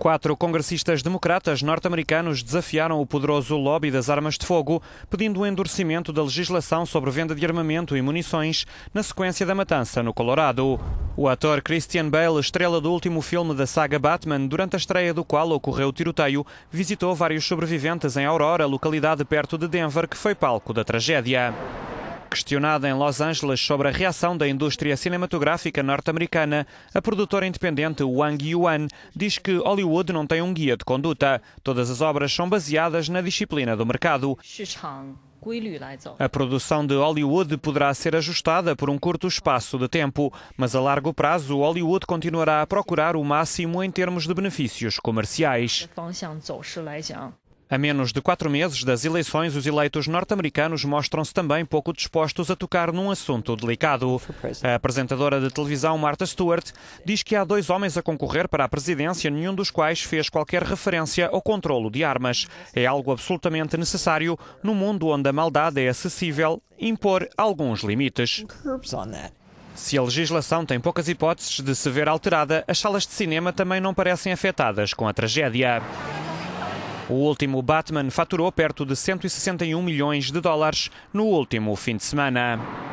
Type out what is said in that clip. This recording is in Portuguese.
Quatro congressistas democratas norte-americanos desafiaram o poderoso lobby das armas de fogo, pedindo o um endurecimento da legislação sobre venda de armamento e munições na sequência da matança no Colorado. O ator Christian Bale, estrela do último filme da saga Batman, durante a estreia do qual ocorreu o tiroteio, visitou vários sobreviventes em Aurora, localidade perto de Denver, que foi palco da tragédia. Questionada em Los Angeles sobre a reação da indústria cinematográfica norte-americana, a produtora independente Wang Yuan diz que Hollywood não tem um guia de conduta. Todas as obras são baseadas na disciplina do mercado. A produção de Hollywood poderá ser ajustada por um curto espaço de tempo, mas a largo prazo Hollywood continuará a procurar o máximo em termos de benefícios comerciais. A menos de quatro meses das eleições, os eleitos norte-americanos mostram-se também pouco dispostos a tocar num assunto delicado. A apresentadora de televisão Martha Stewart diz que há dois homens a concorrer para a presidência, nenhum dos quais fez qualquer referência ao controlo de armas. É algo absolutamente necessário no mundo onde a maldade é acessível impor alguns limites. Se a legislação tem poucas hipóteses de se ver alterada, as salas de cinema também não parecem afetadas com a tragédia. O último Batman faturou perto de 161 milhões de dólares no último fim de semana.